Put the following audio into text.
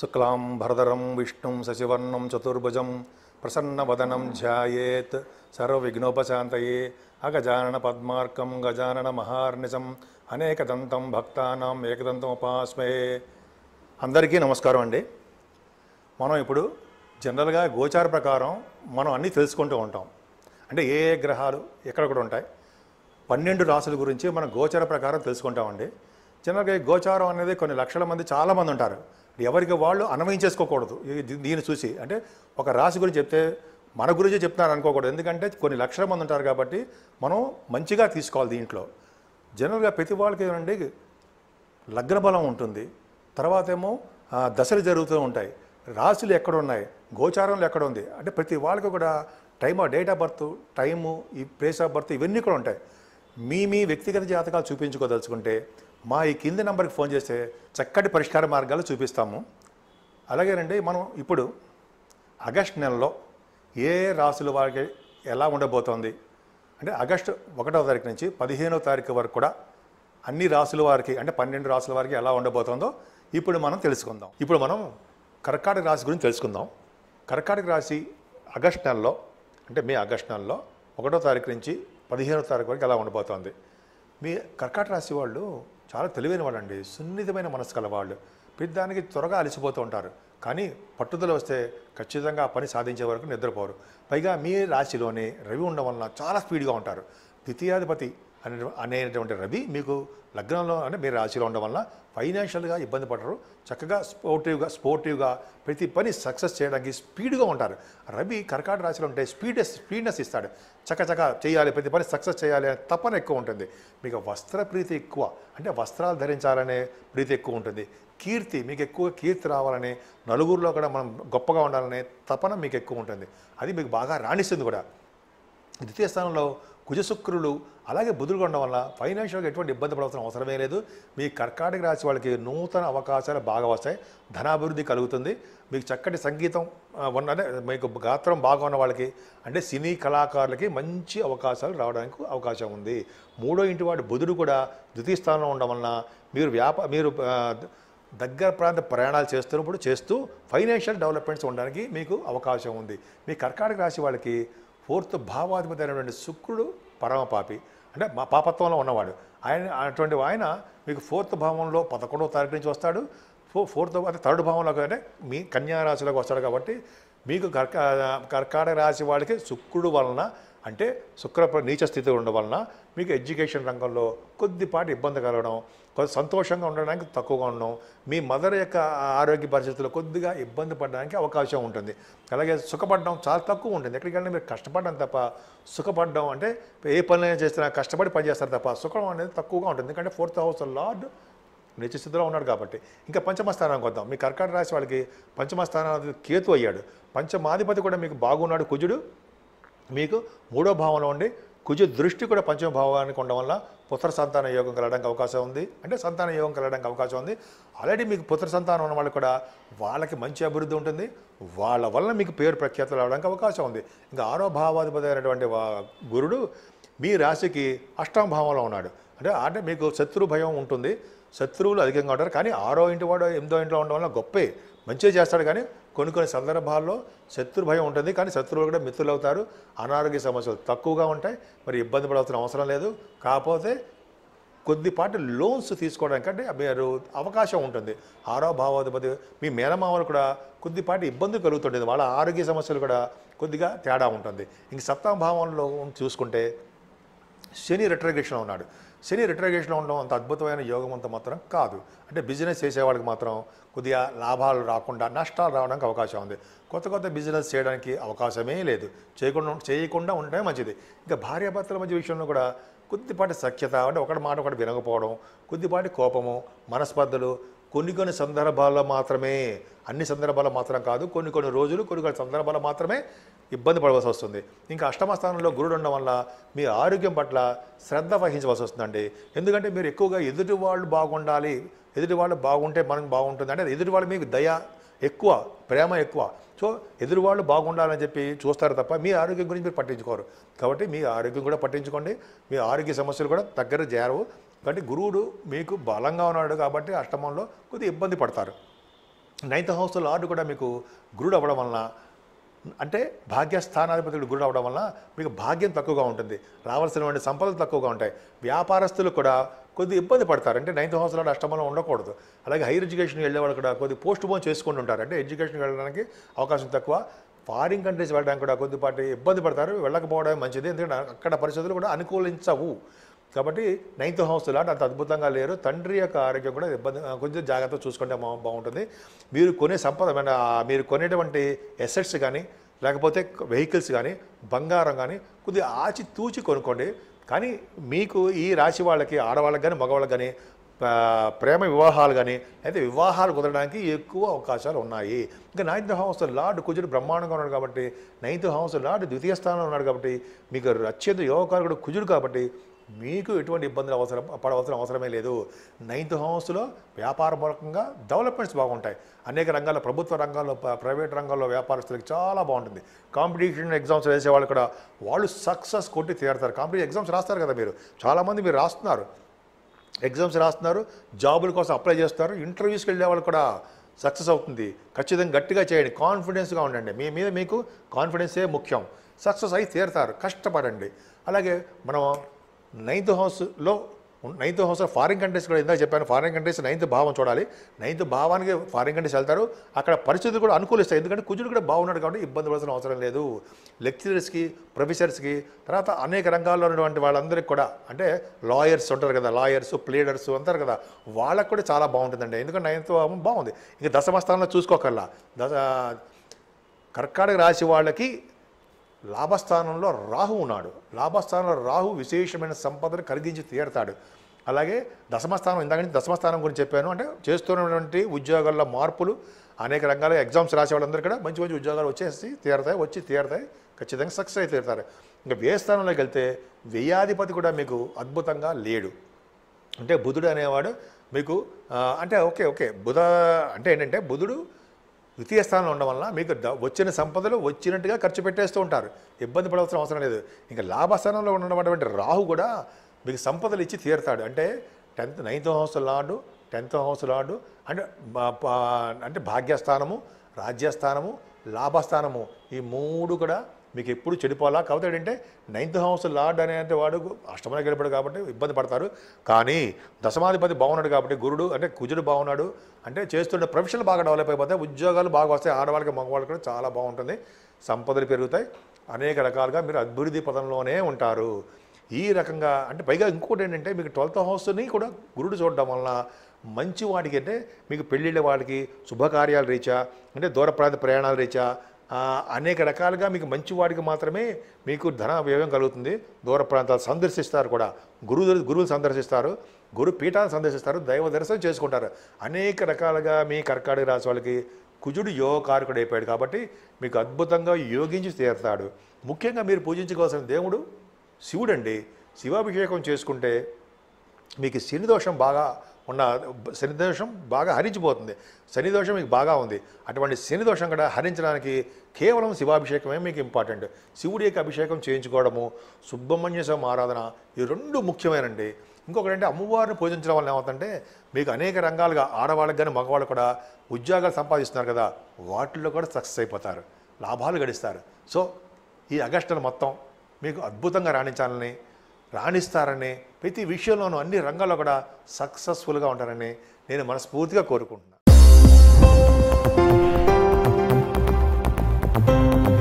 శుక్లాం భరదరం విష్ణుం శశివర్ణం చతుర్భుజం ప్రసన్నవదనం ధ్యాయేత్ సర్వవిఘ్నోపశాంతయే అగజానన పద్మార్కం గజానన మహార్నిజం అనేకదంతం భక్తానం ఏకదంతం ఉపాస్మే అందరికీ నమస్కారం అండి మనం ఇప్పుడు జనరల్గా గోచార ప్రకారం మనం అన్నీ తెలుసుకుంటూ ఉంటాం అంటే ఏ ఏ గ్రహాలు ఎక్కడెక్కడ ఉంటాయి పన్నెండు రాసుల గురించి మనం గోచార ప్రకారం తెలుసుకుంటామండి జనరల్గా గోచారం అనేది కొన్ని లక్షల మంది చాలామంది ఉంటారు ఎవరికి వాళ్ళు అన్వయం చేసుకోకూడదు దీన్ని చూసి అంటే ఒక రాశి గురించి చెప్తే మన గురించి చెప్తున్నారు అనుకోకూడదు ఎందుకంటే కొన్ని లక్షల మంది ఉంటారు కాబట్టి మనం మంచిగా తీసుకోవాలి దీంట్లో జనరల్గా ప్రతి వాళ్ళకి ఏమండి లగ్న బలం ఉంటుంది తర్వాత ఏమో దశలు జరుగుతూ ఉంటాయి రాశులు ఎక్కడ ఉన్నాయి గోచారంలో ఎక్కడ ఉంది అంటే ప్రతి వాళ్ళకి కూడా time date of birth time ఈ ప్లేస్ ఆఫ్ బర్త్ ఇవన్నీ కూడా ఉంటాయి మీ మీ వ్యక్తిగత జాతకాలు చూపించుకోదలుచుకుంటే మా ఈ కింది నెంబర్కి ఫోన్ చేస్తే చక్కటి పరిష్కార మార్గాలు చూపిస్తాము అలాగేనండి మనం ఇప్పుడు ఆగస్ట్ నెలలో ఏ రాసుల వారికి ఎలా ఉండబోతోంది అంటే ఆగస్టు ఒకటో తారీఖు నుంచి పదిహేనో తారీఖు వరకు కూడా అన్ని రాసుల వారికి అంటే పన్నెండు రాసుల వారికి ఎలా ఉండబోతోందో ఇప్పుడు మనం తెలుసుకుందాం ఇప్పుడు మనం కర్కాటక రాశి గురించి తెలుసుకుందాం కర్కాటక రాశి ఆగస్ట్ నెలలో అంటే మే ఆగస్ట్ నెలలో ఒకటో తారీఖు నుంచి పదిహేనో తారీఖు వరకు ఎలా ఉండబోతోంది మీ కర్కాటక రాశి వాళ్ళు చాలా తెలివైన వాళ్ళండి సున్నితమైన మనసు కలవాళ్ళు పెద్దానికి త్వరగా అలసిపోతూ ఉంటారు కానీ పట్టుదల వస్తే ఖచ్చితంగా పని సాధించే వరకు నిద్రపోరు పైగా మీ రాశిలోనే రవి ఉండడం వలన చాలా స్పీడ్గా ఉంటారు ద్వితీయాధిపతి అనే అనేటువంటి రవి మీకు లగ్నంలో అంటే మీరు రాశిలో ఉండడం వల్ల ఫైనాన్షియల్గా ఇబ్బంది పడరు చక్కగా స్పోర్టివ్గా స్పోర్టివ్గా ప్రతి పని సక్సెస్ చేయడానికి స్పీడ్గా ఉంటారు రవి కర్కాట రాశిలో ఉంటే స్పీడ్ స్పీడ్నెస్ ఇస్తాడు చక్కచక్క చేయాలి ప్రతి పని సక్సెస్ చేయాలి అనే తపన ఎక్కువ ఉంటుంది మీకు వస్త్ర ప్రీతి ఎక్కువ అంటే వస్త్రాలు ధరించాలనే ప్రీతి ఎక్కువ ఉంటుంది కీర్తి మీకు ఎక్కువ కీర్తి రావాలని నలుగురిలో కూడా మనం గొప్పగా ఉండాలనే తపన మీకు ఎక్కువ ఉంటుంది అది మీకు బాగా రాణిస్తుంది కూడా ద్వితీయ స్థానంలో కుజశుక్రులు అలాగే బుధులు ఉండడం వల్ల ఫైనాన్షియల్గా ఎటువంటి ఇబ్బంది పడవలసిన అవసరమే లేదు మీ కర్కాటక రాశి వాళ్ళకి నూతన అవకాశాలు బాగా వస్తాయి ధనాభివృద్ధి కలుగుతుంది మీకు చక్కటి సంగీతం ఉన్న మీకు గాత్రం బాగా ఉన్న వాళ్ళకి అంటే సినీ కళాకారులకి మంచి అవకాశాలు రావడానికి అవకాశం ఉంది మూడో ఇంటి వాడు బుధుడు కూడా ద్వితీయ స్థానంలో ఉండడం వలన మీరు వ్యాప మీరు దగ్గర ప్రాంత ప్రయాణాలు చేస్తున్నప్పుడు చేస్తూ ఫైనాన్షియల్ డెవలప్మెంట్స్ ఉండడానికి మీకు అవకాశం ఉంది మీ కర్కాటక రాశి వాళ్ళకి ఫోర్త్ భావాధిపతి అయినటువంటి శుక్రుడు పరమపాపి అంటే మా పాపత్వంలో ఉన్నవాడు ఆయన అటువంటి ఆయన మీకు ఫోర్త్ భావంలో పదకొండవ తారీఖు నుంచి వస్తాడు ఫోర్త్ అంటే థర్డ్ భావంలోకి అంటే మీ కన్యారాశిలోకి వస్తాడు కాబట్టి మీకు కర్క కర్కాటక రాశి వాడికి శుక్రుడు వలన అంటే శుక్ర నీచ స్థితి ఉండడం వలన మీకు ఎడ్యుకేషన్ రంగంలో కొద్దిపాటి ఇబ్బంది కలగడం కొంత సంతోషంగా ఉండడానికి తక్కువగా ఉన్నాం మీ మదర్ యొక్క ఆరోగ్య పరిస్థితుల్లో కొద్దిగా ఇబ్బంది పడడానికి అవకాశం ఉంటుంది అలాగే సుఖపడడం చాలా తక్కువ ఉంటుంది ఎక్కడికి వెళ్ళినా మీరు కష్టపడడం తప్ప సుఖపడడం అంటే ఏ పనులైనా చేస్తున్నా కష్టపడి పనిచేస్తారు తప్ప సుఖం అనేది తక్కువగా ఉంటుంది ఎందుకంటే ఫోర్త్ హౌస్ లార్డ్ నిత్యస్థితిలో ఉన్నాడు కాబట్టి ఇంకా పంచమ స్థానానికి వద్దాం మీ కర్కట రాశి వాళ్ళకి పంచమ స్థానానికి కేతు అయ్యాడు పంచమాధిపతి కూడా మీకు బాగున్నాడు కుజుడు మీకు మూడో భావంలో ఉండి కుజ దృష్టి కూడా పంచమ భావానికి ఉండడం వల్ల పుత్ర సంతాన యోగం కలగడానికి అవకాశం ఉంది అంటే సంతాన యోగం కలగడానికి అవకాశం ఉంది ఆల్రెడీ మీకు పుత్ర సంతానం ఉన్న వాళ్ళు కూడా వాళ్ళకి మంచి అభివృద్ధి ఉంటుంది వాళ్ళ వల్ల మీకు పేరు ప్రఖ్యాతులు అవడానికి అవకాశం ఉంది ఇంకా ఆరో భావాధిపతి అయినటువంటి గురుడు మీ రాశికి అష్టమ భావంలో ఉన్నాడు అంటే అంటే మీకు శత్రు భయం ఉంటుంది శత్రువులు అధికంగా ఉంటారు కానీ ఆరో ఇంటి వాడు ఎనిమిదో ఇంట్లో ఉండడం వల్ల గొప్పే మంచిగా చేస్తాడు కానీ కొన్ని కొన్ని సందర్భాల్లో శత్రు భయం ఉంటుంది కానీ శత్రువులు కూడా మిత్రులు అవుతారు అనారోగ్య సమస్యలు తక్కువగా ఉంటాయి మరి ఇబ్బంది పడాల్సిన అవసరం లేదు కాకపోతే కొద్దిపాటి లోన్స్ తీసుకోవడానికి అంటే మీరు అవకాశం ఉంటుంది ఆరో భావాధిపతి మీ మేనమామలు కూడా కొద్దిపాటి ఇబ్బంది కలుగుతుంటుంది వాళ్ళ ఆరోగ్య సమస్యలు కూడా కొద్దిగా తేడా ఉంటుంది ఇంక సప్తమ భావంలో చూసుకుంటే శని రిట్రగ్రేషన్ ఉన్నాడు శని రిట్రగేషన్లో ఉండడం అంత అద్భుతమైన యోగం అంత మాత్రం కాదు అంటే బిజినెస్ చేసేవాళ్ళకి మాత్రం కొద్దిగా లాభాలు రాకుండా నష్టాలు రావడానికి అవకాశం ఉంది కొత్త కొత్త బిజినెస్ చేయడానికి అవకాశమే లేదు చేయకుండా చేయకుండా ఉంటే మంచిది ఇంకా భార్యాభర్తల మధ్య విషయంలో కూడా కొద్దిపాటి సఖ్యత అంటే ఒకటి మాట ఒకటి వినకపోవడం కొద్దిపాటి కోపము మనస్పర్ధలు కొన్ని కొన్ని సందర్భాల్లో మాత్రమే అన్ని సందర్భాల్లో మాత్రం కాదు కొన్ని కొన్ని రోజులు కొన్ని కొన్ని సందర్భాల్లో మాత్రమే ఇబ్బంది పడవలసి వస్తుంది ఇంకా అష్టమ స్థానంలో గురుడు ఉండడం వల్ల మీ ఆరోగ్యం పట్ల శ్రద్ధ వహించవలసి వస్తుందండి ఎందుకంటే మీరు ఎక్కువగా ఎదుటి వాళ్ళు బాగుండాలి ఎదుటి వాళ్ళు బాగుంటే మనకు బాగుంటుంది అంటే ఎదుటి వాళ్ళు మీకు దయ ఎక్కువ ప్రేమ ఎక్కువ సో ఎదురు వాళ్ళు బాగుండాలని చెప్పి చూస్తారు తప్ప మీ ఆరోగ్యం గురించి మీరు పట్టించుకోరు కాబట్టి మీ ఆరోగ్యం కూడా పట్టించుకోండి మీ ఆరోగ్య సమస్యలు కూడా దగ్గర చేరవు కాబట్టి గురువుడు మీకు బలంగా ఉన్నాడు కాబట్టి అష్టమంలో కొద్దిగా ఇబ్బంది పడతారు నైన్త్ హౌస్ లార్డు కూడా మీకు గురుడు అవ్వడం వలన అంటే భాగ్యస్థానాధిపతులు గురుడు అవ్వడం వల్ల మీకు భాగ్యం తక్కువగా ఉంటుంది రావాల్సినటువంటి సంపదలు తక్కువగా ఉంటాయి వ్యాపారస్తులు కూడా కొద్ది ఇబ్బంది పడతారు అంటే నైన్త్ హౌస్లో అష్టమంలో ఉండకూడదు అలాగే హైయర్ ఎడ్యుకేషన్ వెళ్ళేవాళ్ళు కూడా కొద్ది పోస్ట్ పోన్ చేసుకుంటూ ఉంటారు అంటే ఎడ్యుకేషన్ వెళ్ళడానికి అవకాశం తక్కువ ఫారిన్ కంట్రీస్ వెళ్ళడానికి కూడా కొద్దిపాటి ఇబ్బంది పడతారు వెళ్ళకపోవడం మంచిది ఎందుకంటే అక్కడ పరిస్థితులు కూడా అనుకూలించవు కాబట్టి నైన్త్ హౌస్ లాంటి అంత అద్భుతంగా లేరు తండ్రి యొక్క ఆరోగ్యం కూడా ఇబ్బంది కొంచెం జాగ్రత్తగా చూసుకుంటే బాగుంటుంది మీరు కొనే సంపద మీరు కొనేటువంటి ఎసెట్స్ కానీ లేకపోతే వెహికల్స్ కానీ బంగారం కానీ కొద్దిగా ఆచి తూచి కొనుక్కోండి కానీ మీకు ఈ రాశి వాళ్ళకి ఆడవాళ్ళకి కానీ మగవాళ్ళకి కానీ ప్రేమ వివాహాలు కానీ అయితే వివాహాలు కుదరడానికి ఎక్కువ అవకాశాలు ఉన్నాయి ఇంకా నైన్త్ హౌస్ లార్డ్ కుజుడు బ్రహ్మాండంగా ఉన్నాడు కాబట్టి నైన్త్ హౌస్ లార్డ్ ద్వితీయ స్థానంలో ఉన్నాడు కాబట్టి మీకు అత్యంత యోగకాలు కూడా కుజుడు కాబట్టి మీకు ఎటువంటి ఇబ్బందులు అవసరం పడవలసిన అవసరమే లేదు నైన్త్ హౌస్లో వ్యాపార మూలకంగా డెవలప్మెంట్స్ బాగుంటాయి అనేక రంగాల్లో ప్రభుత్వ రంగాల్లో ప్రైవేట్ రంగాల్లో వ్యాపారస్తులకు చాలా బాగుంటుంది కాంపిటీషన్ ఎగ్జామ్స్ వేసే వాళ్ళు కూడా వాళ్ళు సక్సెస్ కొట్టి తీరుతారు కాంపిటీషన్ ఎగ్జామ్స్ రాస్తారు కదా మీరు చాలామంది మీరు రాస్తున్నారు ఎగ్జామ్స్ రాస్తున్నారు జాబుల కోసం అప్లై చేస్తారు ఇంటర్వ్యూస్కి వెళ్ళే వాళ్ళు కూడా సక్సెస్ అవుతుంది ఖచ్చితంగా గట్టిగా చేయండి కాన్ఫిడెన్స్గా ఉండండి మీ మీద మీకు కాన్ఫిడెన్సే ముఖ్యం సక్సెస్ అయి తీరుతారు కష్టపడండి అలాగే మనం నైన్త్ హౌస్లో నైన్త్ హౌస్ ఫారిన్ కంట్రీస్ కూడా ఇందాక చెప్పాను ఫారిన్ కంట్రీస్ నైన్త్ భావం చూడాలి నైన్త్ భావానికి ఫారిన్ కంట్రీస్ వెళ్తారు అక్కడ పరిస్థితులు కూడా అనుకూలిస్తాయి ఎందుకంటే కుజుడు కూడా బాగున్నాడు కాబట్టి ఇబ్బంది పడాల్సిన అవసరం లేదు లెక్చరర్స్కి ప్రొఫెసర్స్కి తర్వాత అనేక రంగాల్లో ఉన్నటువంటి వాళ్ళందరికీ కూడా అంటే లాయర్స్ ఉంటారు కదా లాయర్స్ ప్లేడర్స్ అంటారు కదా వాళ్ళకు కూడా చాలా బాగుంటుందండి ఎందుకంటే నైన్త్ భావం బాగుంది ఇంకా దశమస్థానంలో చూసుకోకల్లా దశ కర్కాటక రాశి వాళ్ళకి లాభస్థానంలో రాహు ఉన్నాడు లాభస్థానంలో రాహు విశేషమైన సంపదను ఖరీదించి తీరతాడు అలాగే దశమస్థానం ఇందాక నుంచి దశమస్థానం గురించి చెప్పాను అంటే చేస్తున్నటువంటి ఉద్యోగాల్లో మార్పులు అనేక రంగాల ఎగ్జామ్స్ రాసే వాళ్ళందరూ కూడా మంచి మంచి ఉద్యోగాలు వచ్చేసి తీరతాయి వచ్చి తీరతాయి ఖచ్చితంగా సక్సెస్ అయి తీరతారు ఇంకా వ్యయ స్థానంలోకి వెళ్తే వ్యయాధిపతి కూడా మీకు అద్భుతంగా లేడు అంటే బుధుడు అనేవాడు మీకు అంటే ఓకే ఓకే బుధ అంటే ఏంటంటే బుధుడు ద్వితీయ స్థానంలో ఉండడం వల్ల మీకు వచ్చిన సంపదలు వచ్చినట్టుగా ఖర్చు పెట్టేస్తూ ఉంటారు ఇబ్బంది పడవలసిన అవసరం లేదు ఇంకా లాభస్థానంలో ఉన్నటువంటి రాహు కూడా మీకు సంపదలు ఇచ్చి తీరుతాడు అంటే టెన్త్ నైన్త్ హౌస్ లాడు టెన్త్ హౌస్ లాడు అంటే అంటే భాగ్యస్థానము రాజ్యస్థానము లాభస్థానము ఈ మూడు కూడా మీకు ఎప్పుడు చెడిపోవాలా కాకపోతే ఏంటంటే నైన్త్ హౌస్ లార్డ్ అనేది వాడు అష్టమంలో గెలిపాడు కాబట్టి ఇబ్బంది పడతారు కానీ దశమాధిపతి బాగున్నాడు కాబట్టి గురుడు అంటే కుజుడు బాగున్నాడు అంటే చేస్తుండే ప్రొఫెషన్ బాగా డెవలప్ అయిపోతాయి ఉద్యోగాలు బాగా వస్తాయి ఆడవాళ్ళకి మగవాళ్ళకి కూడా చాలా బాగుంటుంది సంపదలు పెరుగుతాయి అనేక రకాలుగా మీరు అభివృద్ధి పదంలోనే ఉంటారు ఈ రకంగా అంటే పైగా ఇంకోటి ఏంటంటే మీకు ట్వెల్త్ హౌస్ని కూడా గురుడు చూడడం వలన మంచి వాటికి అంటే మీకు పెళ్ళిళ్ళ వాళ్ళకి శుభకార్యాలు రీచా అంటే దూర ప్రాంత ప్రయాణాల రీచా అనేక రకాలుగా మీకు మంచివాడికి మాత్రమే మీకు ధన వ్యయం కలుగుతుంది దూర ప్రాంతాలు సందర్శిస్తారు కూడా గురువు గురువులు సందర్శిస్తారు గురు పీఠాన్ని సందర్శిస్తారు దైవ దర్శనం చేసుకుంటారు అనేక రకాలుగా మీ కర్కాడు రాసి వాళ్ళకి కుజుడు యోగకారకుడు అయిపోయాడు కాబట్టి మీకు అద్భుతంగా యోగించి తీరుతాడు ముఖ్యంగా మీరు పూజించుకోవాల్సిన దేవుడు శివుడండి శివాభిషేకం చేసుకుంటే మీకు దోషం బాగా ఉన్న శనిదోషం బాగా హరించిపోతుంది శనిదోషం మీకు బాగా ఉంది అటువంటి శనిదోషం కూడా హరించడానికి కేవలం శివాభిషేకమే మీకు ఇంపార్టెంట్ శివుడి యొక్క అభిషేకం చేయించుకోవడము సుబ్రహ్మణ్య స్వామి ఆరాధన ఈ రెండు ముఖ్యమైనండి ఇంకొకటంటే అమ్మవారిని పూజించడం వల్ల ఏమవుతుందంటే మీకు అనేక రంగాలుగా ఆడవాళ్ళకి కానీ మగవాళ్ళు కూడా ఉద్యోగాలు సంపాదిస్తున్నారు కదా వాటిల్లో కూడా సక్సెస్ అయిపోతారు లాభాలు గడిస్తారు సో ఈ అగస్టులు మొత్తం మీకు అద్భుతంగా రాణించాలని రాణిస్తారని ప్రతి విషయంలోనూ అన్ని రంగాల్లో కూడా సక్సెస్ఫుల్గా ఉంటారని నేను మనస్ఫూర్తిగా కోరుకుంటున్నాను